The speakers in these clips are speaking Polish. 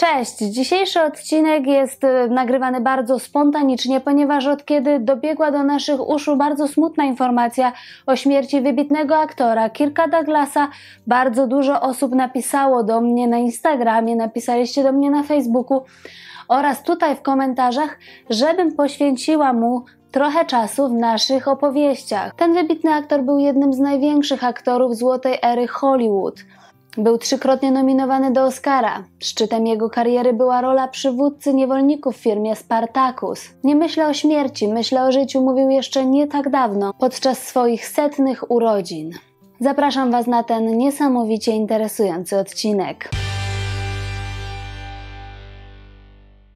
Cześć! Dzisiejszy odcinek jest y, nagrywany bardzo spontanicznie, ponieważ od kiedy dobiegła do naszych uszu bardzo smutna informacja o śmierci wybitnego aktora Kirka Douglasa, bardzo dużo osób napisało do mnie na Instagramie, napisaliście do mnie na Facebooku oraz tutaj w komentarzach, żebym poświęciła mu trochę czasu w naszych opowieściach. Ten wybitny aktor był jednym z największych aktorów złotej ery Hollywood. Był trzykrotnie nominowany do Oscara. Szczytem jego kariery była rola przywódcy niewolników w firmie Spartacus. Nie myślę o śmierci, myślę o życiu, mówił jeszcze nie tak dawno, podczas swoich setnych urodzin. Zapraszam Was na ten niesamowicie interesujący odcinek.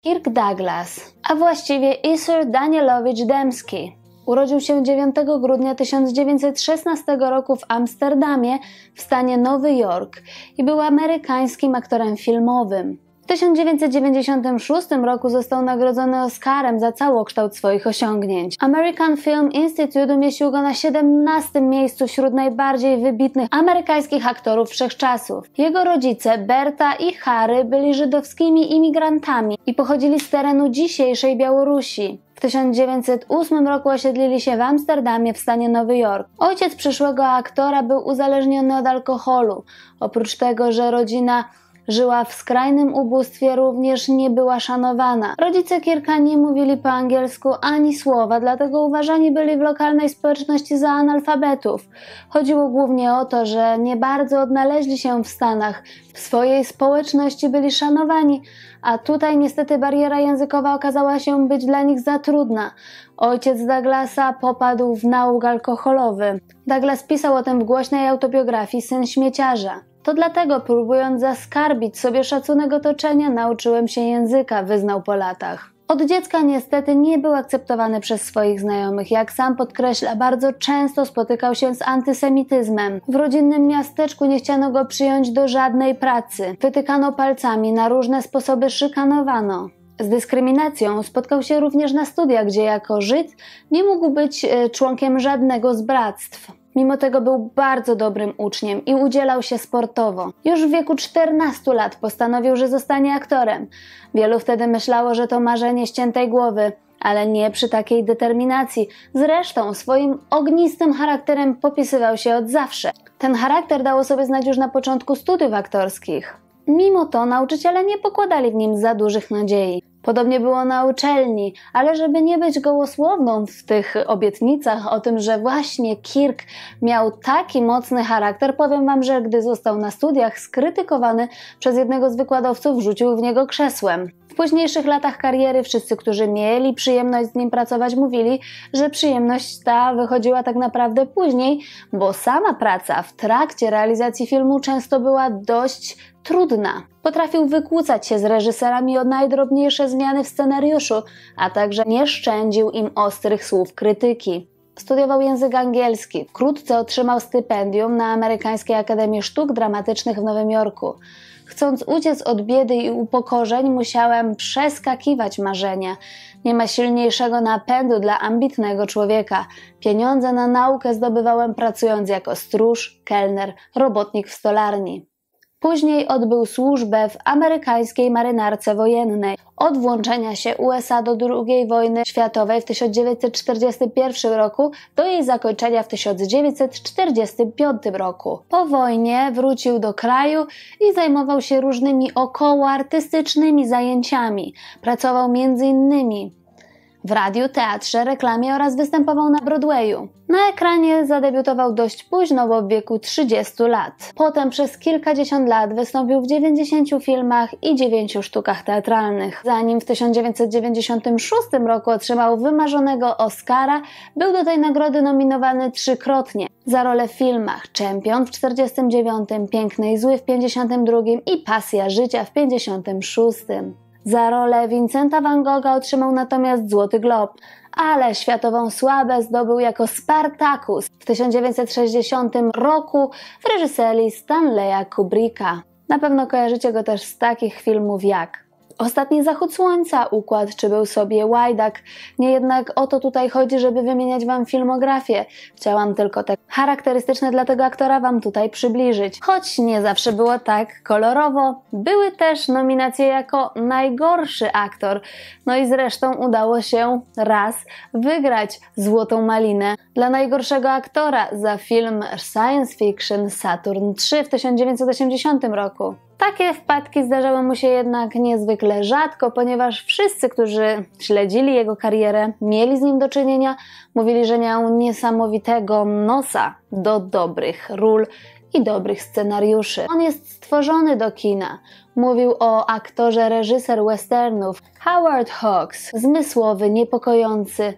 Kirk Douglas, a właściwie Isur Sir Danielowicz Demski. Urodził się 9 grudnia 1916 roku w Amsterdamie w stanie Nowy Jork i był amerykańskim aktorem filmowym. W 1996 roku został nagrodzony Oscarem za całokształt swoich osiągnięć. American Film Institute umieścił go na 17 miejscu wśród najbardziej wybitnych amerykańskich aktorów wszechczasów. Jego rodzice, Berta i Harry, byli żydowskimi imigrantami i pochodzili z terenu dzisiejszej Białorusi. 1908 roku osiedlili się w Amsterdamie w stanie Nowy Jork. Ojciec przyszłego aktora był uzależniony od alkoholu. Oprócz tego, że rodzina Żyła w skrajnym ubóstwie, również nie była szanowana. Rodzice kierka nie mówili po angielsku ani słowa, dlatego uważani byli w lokalnej społeczności za analfabetów. Chodziło głównie o to, że nie bardzo odnaleźli się w Stanach. W swojej społeczności byli szanowani, a tutaj niestety bariera językowa okazała się być dla nich za trudna. Ojciec Douglasa popadł w nałóg alkoholowy. Douglas pisał o tym w głośnej autobiografii Syn śmieciarza. To dlatego, próbując zaskarbić sobie szacunek otoczenia, nauczyłem się języka, wyznał po latach. Od dziecka niestety nie był akceptowany przez swoich znajomych. Jak sam podkreśla, bardzo często spotykał się z antysemityzmem. W rodzinnym miasteczku nie chciano go przyjąć do żadnej pracy. Wytykano palcami, na różne sposoby szykanowano. Z dyskryminacją spotkał się również na studiach, gdzie jako Żyd nie mógł być e, członkiem żadnego z bractw. Mimo tego był bardzo dobrym uczniem i udzielał się sportowo. Już w wieku 14 lat postanowił, że zostanie aktorem. Wielu wtedy myślało, że to marzenie ściętej głowy, ale nie przy takiej determinacji. Zresztą swoim ognistym charakterem popisywał się od zawsze. Ten charakter dało sobie znać już na początku studiów aktorskich. Mimo to nauczyciele nie pokładali w nim za dużych nadziei. Podobnie było na uczelni, ale żeby nie być gołosłowną w tych obietnicach o tym, że właśnie Kirk miał taki mocny charakter, powiem Wam, że gdy został na studiach skrytykowany przez jednego z wykładowców, rzucił w niego krzesłem. W późniejszych latach kariery wszyscy, którzy mieli przyjemność z nim pracować, mówili, że przyjemność ta wychodziła tak naprawdę później, bo sama praca w trakcie realizacji filmu często była dość trudna. Potrafił wykłócać się z reżyserami o najdrobniejsze zmiany w scenariuszu, a także nie szczędził im ostrych słów krytyki. Studiował język angielski. Wkrótce otrzymał stypendium na Amerykańskiej Akademii Sztuk Dramatycznych w Nowym Jorku. Chcąc uciec od biedy i upokorzeń, musiałem przeskakiwać marzenia. Nie ma silniejszego napędu dla ambitnego człowieka. Pieniądze na naukę zdobywałem pracując jako stróż, kelner, robotnik w stolarni. Później odbył służbę w amerykańskiej marynarce wojennej. Od włączenia się USA do II wojny światowej w 1941 roku do jej zakończenia w 1945 roku. Po wojnie wrócił do kraju i zajmował się różnymi około artystycznymi zajęciami. Pracował m.in w radiu, teatrze, reklamie oraz występował na Broadwayu. Na ekranie zadebiutował dość późno, bo w wieku 30 lat. Potem przez kilkadziesiąt lat wystąpił w 90 filmach i 9 sztukach teatralnych. Zanim w 1996 roku otrzymał wymarzonego Oscara, był do tej nagrody nominowany trzykrotnie za role w filmach Czempion w 49, Piękny i Zły w 52 i Pasja Życia w 56. Za rolę Vincenta van Gogha otrzymał natomiast Złoty Glob, ale światową sławę zdobył jako Spartacus w 1960 roku w reżyserii Stanleya Kubricka. Na pewno kojarzycie go też z takich filmów jak Ostatni zachód słońca, układ czy był sobie łajdak. Nie jednak o to tutaj chodzi, żeby wymieniać wam filmografię. Chciałam tylko te charakterystyczne dla tego aktora wam tutaj przybliżyć. Choć nie zawsze było tak kolorowo, były też nominacje jako najgorszy aktor. No i zresztą udało się raz wygrać Złotą Malinę dla najgorszego aktora za film science fiction Saturn 3 w 1980 roku. Takie wpadki zdarzały mu się jednak niezwykle rzadko, ponieważ wszyscy, którzy śledzili jego karierę, mieli z nim do czynienia, mówili, że miał niesamowitego nosa do dobrych ról i dobrych scenariuszy. On jest stworzony do kina. Mówił o aktorze reżyser westernów Howard Hawks, zmysłowy, niepokojący,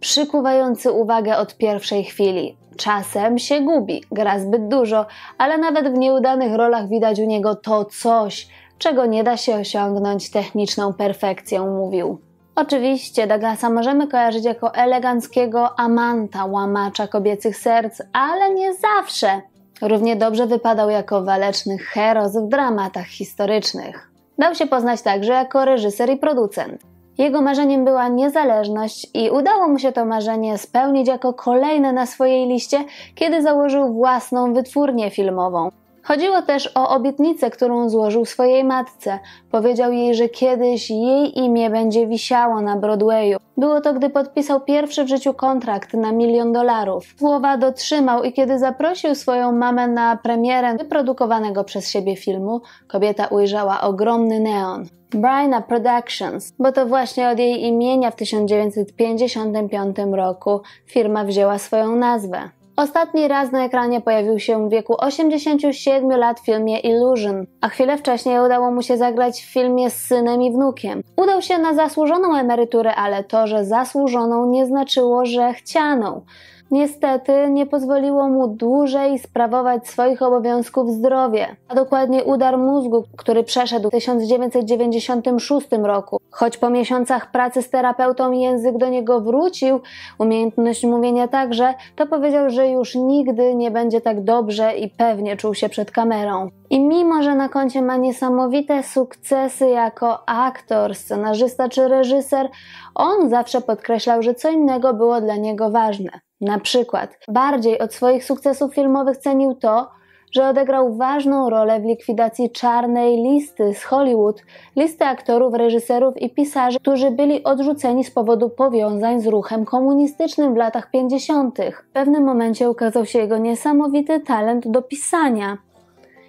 przykuwający uwagę od pierwszej chwili. Czasem się gubi, gra zbyt dużo, ale nawet w nieudanych rolach widać u niego to coś, czego nie da się osiągnąć techniczną perfekcją, mówił. Oczywiście Douglasa możemy kojarzyć jako eleganckiego amanta, łamacza kobiecych serc, ale nie zawsze. Równie dobrze wypadał jako waleczny heros w dramatach historycznych. Dał się poznać także jako reżyser i producent. Jego marzeniem była niezależność i udało mu się to marzenie spełnić jako kolejne na swojej liście, kiedy założył własną wytwórnię filmową. Chodziło też o obietnicę, którą złożył swojej matce. Powiedział jej, że kiedyś jej imię będzie wisiało na Broadwayu. Było to, gdy podpisał pierwszy w życiu kontrakt na milion dolarów. Słowa dotrzymał i kiedy zaprosił swoją mamę na premierę wyprodukowanego przez siebie filmu, kobieta ujrzała ogromny neon. Bryna Productions, bo to właśnie od jej imienia w 1955 roku firma wzięła swoją nazwę. Ostatni raz na ekranie pojawił się w wieku 87 lat w filmie Illusion, a chwilę wcześniej udało mu się zagrać w filmie z synem i wnukiem. Udał się na zasłużoną emeryturę, ale to, że zasłużoną nie znaczyło, że chcianą niestety nie pozwoliło mu dłużej sprawować swoich obowiązków zdrowie, a dokładnie udar mózgu, który przeszedł w 1996 roku. Choć po miesiącach pracy z terapeutą język do niego wrócił, umiejętność mówienia także, to powiedział, że już nigdy nie będzie tak dobrze i pewnie czuł się przed kamerą. I mimo, że na koncie ma niesamowite sukcesy jako aktor, scenarzysta czy reżyser, on zawsze podkreślał, że co innego było dla niego ważne. Na przykład, bardziej od swoich sukcesów filmowych cenił to, że odegrał ważną rolę w likwidacji czarnej listy z Hollywood, listy aktorów, reżyserów i pisarzy, którzy byli odrzuceni z powodu powiązań z ruchem komunistycznym w latach 50. W pewnym momencie ukazał się jego niesamowity talent do pisania.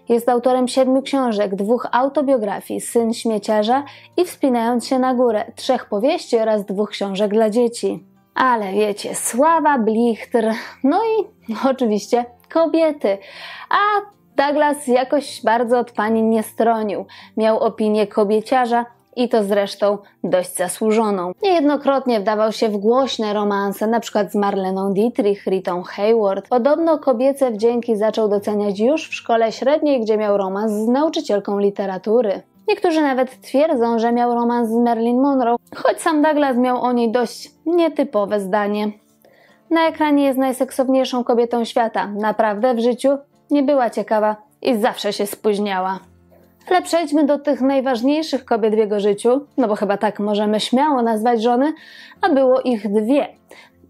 Jest autorem siedmiu książek, dwóch autobiografii, Syn śmieciarza i Wspinając się na górę, trzech powieści oraz dwóch książek dla dzieci. Ale wiecie, sława Blichtr, no i oczywiście kobiety. A Douglas jakoś bardzo od pani nie stronił. Miał opinię kobieciarza i to zresztą dość zasłużoną. Niejednokrotnie wdawał się w głośne romanse, np. z Marleną Dietrich, Ritą Hayward. Podobno kobiece wdzięki zaczął doceniać już w szkole średniej, gdzie miał romans z nauczycielką literatury. Niektórzy nawet twierdzą, że miał romans z Marilyn Monroe, choć sam Douglas miał o niej dość nietypowe zdanie. Na ekranie jest najseksowniejszą kobietą świata, naprawdę w życiu nie była ciekawa i zawsze się spóźniała. Ale przejdźmy do tych najważniejszych kobiet w jego życiu, no bo chyba tak możemy śmiało nazwać żony, a było ich dwie.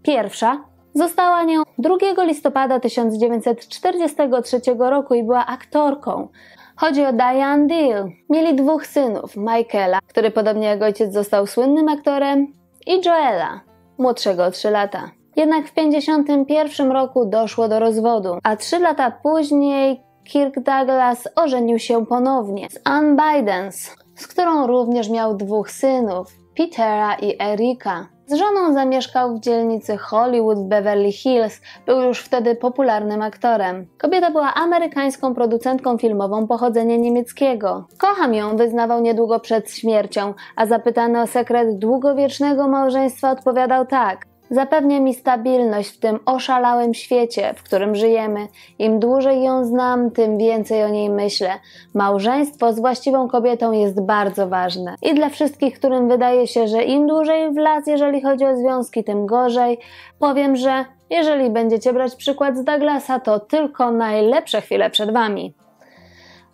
Pierwsza została nią 2 listopada 1943 roku i była aktorką. Chodzi o Diane Deal. Mieli dwóch synów, Michaela, który podobnie jak ojciec został słynnym aktorem, i Joela, młodszego o 3 lata. Jednak w 1951 roku doszło do rozwodu, a 3 lata później Kirk Douglas ożenił się ponownie z Anne Bidens, z którą również miał dwóch synów. Petera i Erika. Z żoną zamieszkał w dzielnicy Hollywood w Beverly Hills, był już wtedy popularnym aktorem. Kobieta była amerykańską producentką filmową pochodzenia niemieckiego. Kocham ją, wyznawał niedługo przed śmiercią, a zapytany o sekret długowiecznego małżeństwa odpowiadał tak. Zapewnia mi stabilność w tym oszalałym świecie, w którym żyjemy. Im dłużej ją znam, tym więcej o niej myślę. Małżeństwo z właściwą kobietą jest bardzo ważne. I dla wszystkich, którym wydaje się, że im dłużej w las, jeżeli chodzi o związki, tym gorzej, powiem, że jeżeli będziecie brać przykład z Douglasa, to tylko najlepsze chwile przed Wami.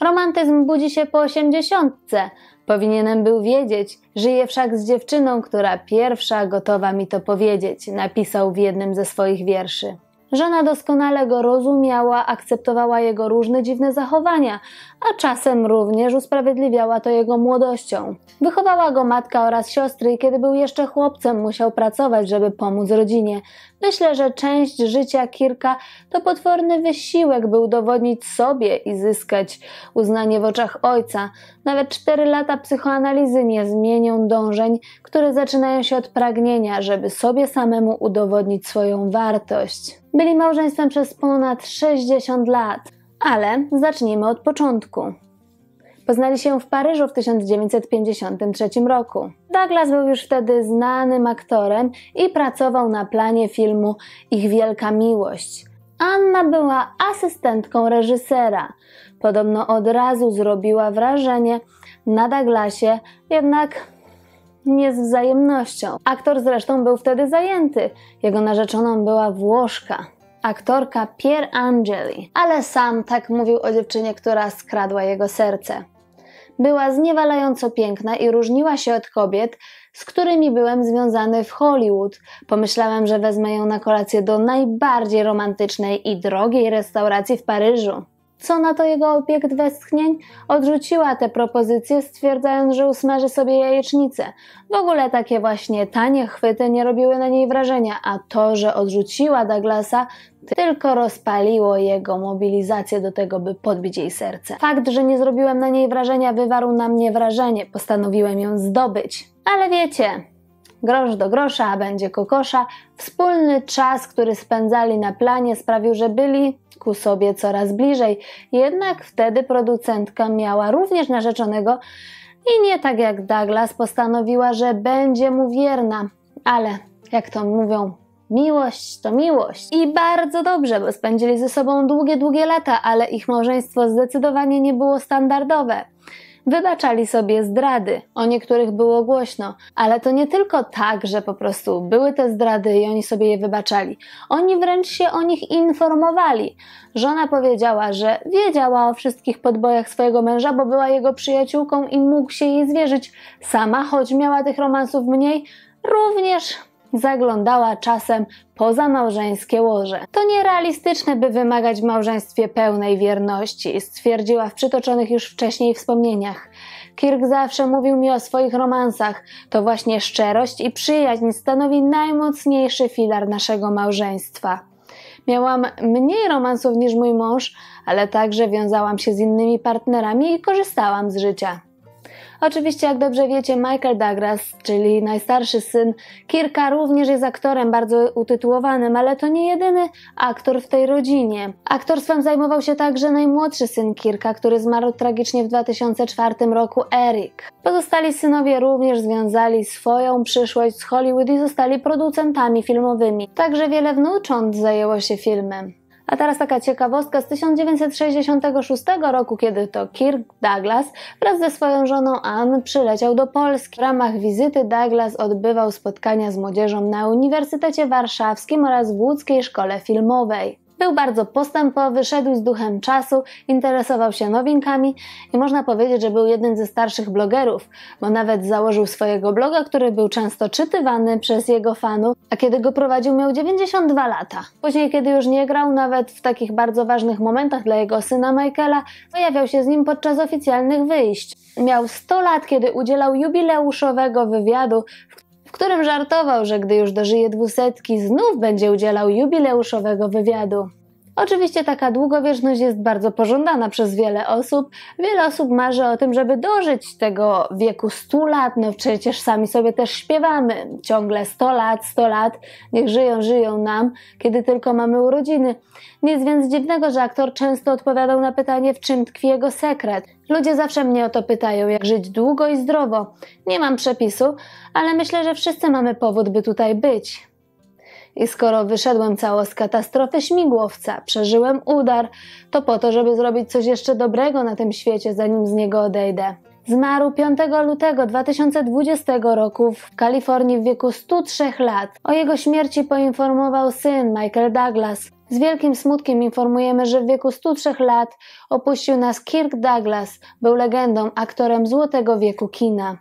Romantyzm budzi się po osiemdziesiątce. Powinienem był wiedzieć, żyję wszak z dziewczyną, która pierwsza gotowa mi to powiedzieć, napisał w jednym ze swoich wierszy. Żona doskonale go rozumiała, akceptowała jego różne dziwne zachowania, a czasem również usprawiedliwiała to jego młodością. Wychowała go matka oraz siostry i kiedy był jeszcze chłopcem musiał pracować, żeby pomóc rodzinie. Myślę, że część życia Kirka to potworny wysiłek, by udowodnić sobie i zyskać uznanie w oczach ojca. Nawet cztery lata psychoanalizy nie zmienią dążeń, które zaczynają się od pragnienia, żeby sobie samemu udowodnić swoją wartość. Byli małżeństwem przez ponad 60 lat. Ale zacznijmy od początku. Poznali się w Paryżu w 1953 roku. Douglas był już wtedy znanym aktorem i pracował na planie filmu Ich Wielka Miłość. Anna była asystentką reżysera. Podobno od razu zrobiła wrażenie na Douglasie, jednak nie z wzajemnością. Aktor zresztą był wtedy zajęty. Jego narzeczoną była Włoszka aktorka Pier Angeli, ale sam tak mówił o dziewczynie, która skradła jego serce. Była zniewalająco piękna i różniła się od kobiet, z którymi byłem związany w Hollywood. Pomyślałem, że wezmę ją na kolację do najbardziej romantycznej i drogiej restauracji w Paryżu. Co na to jego obiekt westchnień? Odrzuciła te propozycje, stwierdzając, że usmaży sobie jajecznicę. W ogóle takie właśnie tanie chwyty nie robiły na niej wrażenia, a to, że odrzuciła Douglasa, tylko rozpaliło jego mobilizację do tego, by podbić jej serce. Fakt, że nie zrobiłem na niej wrażenia, wywarł na mnie wrażenie, postanowiłem ją zdobyć. Ale wiecie, grosz do grosza, a będzie kokosza, wspólny czas, który spędzali na planie, sprawił, że byli ku sobie coraz bliżej. Jednak wtedy producentka miała również narzeczonego i nie tak jak Douglas postanowiła, że będzie mu wierna. Ale jak to mówią, Miłość to miłość. I bardzo dobrze, bo spędzili ze sobą długie, długie lata, ale ich małżeństwo zdecydowanie nie było standardowe. Wybaczali sobie zdrady, o niektórych było głośno, ale to nie tylko tak, że po prostu były te zdrady i oni sobie je wybaczali. Oni wręcz się o nich informowali. Żona powiedziała, że wiedziała o wszystkich podbojach swojego męża, bo była jego przyjaciółką i mógł się jej zwierzyć. Sama, choć miała tych romansów mniej, również zaglądała czasem poza małżeńskie łoże. To nierealistyczne, by wymagać w małżeństwie pełnej wierności, stwierdziła w przytoczonych już wcześniej wspomnieniach. Kirk zawsze mówił mi o swoich romansach. To właśnie szczerość i przyjaźń stanowi najmocniejszy filar naszego małżeństwa. Miałam mniej romansów niż mój mąż, ale także wiązałam się z innymi partnerami i korzystałam z życia. Oczywiście, jak dobrze wiecie, Michael Douglas, czyli najstarszy syn Kirka, również jest aktorem bardzo utytułowanym, ale to nie jedyny aktor w tej rodzinie. Aktorstwem zajmował się także najmłodszy syn Kirka, który zmarł tragicznie w 2004 roku, Eric. Pozostali synowie również związali swoją przyszłość z Hollywood i zostali producentami filmowymi. Także wiele wnucząt zajęło się filmem. A teraz taka ciekawostka z 1966 roku, kiedy to Kirk Douglas wraz ze swoją żoną Ann przyleciał do Polski. W ramach wizyty Douglas odbywał spotkania z młodzieżą na Uniwersytecie Warszawskim oraz w Łódzkiej Szkole Filmowej. Był bardzo postępowy, szedł z duchem czasu, interesował się nowinkami i można powiedzieć, że był jednym ze starszych blogerów, bo nawet założył swojego bloga, który był często czytywany przez jego fanów, a kiedy go prowadził miał 92 lata. Później, kiedy już nie grał, nawet w takich bardzo ważnych momentach dla jego syna Michaela, pojawiał się z nim podczas oficjalnych wyjść. Miał 100 lat, kiedy udzielał jubileuszowego wywiadu, w w którym żartował, że gdy już dożyje dwusetki, znów będzie udzielał jubileuszowego wywiadu. Oczywiście taka długowieczność jest bardzo pożądana przez wiele osób. Wiele osób marzy o tym, żeby dożyć tego wieku 100 lat. No przecież sami sobie też śpiewamy ciągle 100 lat, 100 lat. Niech żyją, żyją nam, kiedy tylko mamy urodziny. Nic więc dziwnego, że aktor często odpowiadał na pytanie, w czym tkwi jego sekret. Ludzie zawsze mnie o to pytają, jak żyć długo i zdrowo. Nie mam przepisu, ale myślę, że wszyscy mamy powód, by tutaj być. I skoro wyszedłem cało z katastrofy śmigłowca, przeżyłem udar, to po to, żeby zrobić coś jeszcze dobrego na tym świecie, zanim z niego odejdę. Zmarł 5 lutego 2020 roku w Kalifornii w wieku 103 lat. O jego śmierci poinformował syn Michael Douglas. Z wielkim smutkiem informujemy, że w wieku 103 lat opuścił nas Kirk Douglas, był legendą, aktorem złotego wieku kina.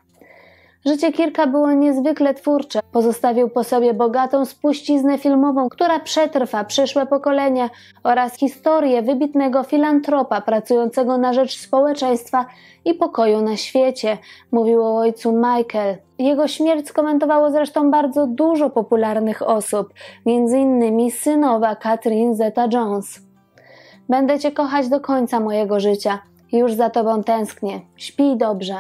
Życie Kirka było niezwykle twórcze. Pozostawił po sobie bogatą spuściznę filmową, która przetrwa przyszłe pokolenia oraz historię wybitnego filantropa pracującego na rzecz społeczeństwa i pokoju na świecie, mówił o ojcu Michael. Jego śmierć skomentowało zresztą bardzo dużo popularnych osób, m.in. synowa Katrin Zeta-Jones. Będę cię kochać do końca mojego życia. Już za tobą tęsknię. Śpij dobrze.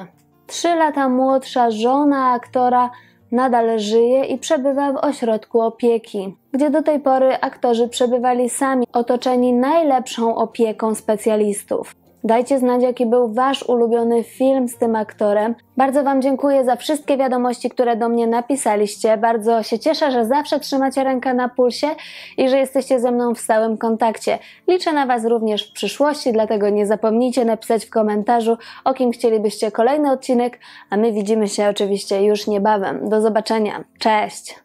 Trzy lata młodsza żona aktora nadal żyje i przebywa w ośrodku opieki, gdzie do tej pory aktorzy przebywali sami, otoczeni najlepszą opieką specjalistów. Dajcie znać, jaki był Wasz ulubiony film z tym aktorem. Bardzo Wam dziękuję za wszystkie wiadomości, które do mnie napisaliście. Bardzo się cieszę, że zawsze trzymacie rękę na pulsie i że jesteście ze mną w stałym kontakcie. Liczę na Was również w przyszłości, dlatego nie zapomnijcie napisać w komentarzu, o kim chcielibyście kolejny odcinek, a my widzimy się oczywiście już niebawem. Do zobaczenia. Cześć!